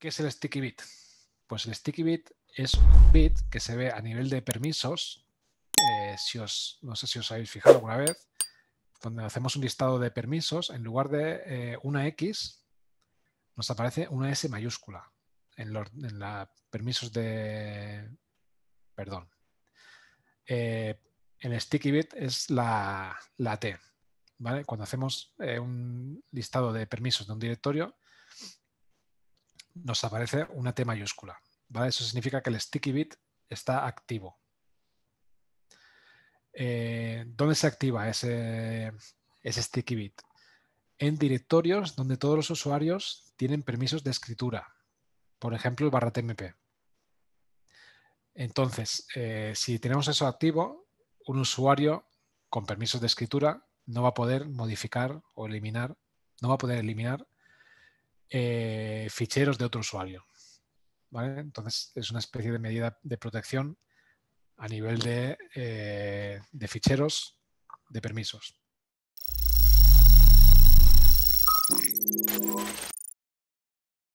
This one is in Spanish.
¿Qué es el sticky bit? Pues el sticky bit es un bit que se ve a nivel de permisos. Eh, si os, no sé si os habéis fijado alguna vez, donde hacemos un listado de permisos, en lugar de eh, una X, nos aparece una S mayúscula en, los permisos de. Perdón. Eh, el sticky bit es la, la T. ¿vale? Cuando hacemos un listado de permisos de un directorio, nos aparece una T mayúscula. Eso significa que el sticky bit está activo. Eh, ¿Dónde se activa ese, ese sticky bit? En directorios donde todos los usuarios tienen permisos de escritura. Por ejemplo, el barra TMP. Entonces, eh, si tenemos eso activo, un usuario con permisos de escritura no va a poder modificar o eliminar, no va a poder eliminar eh, ficheros de otro usuario. ¿vale? Entonces, es una especie de medida de protección a nivel de, eh, de ficheros de permisos.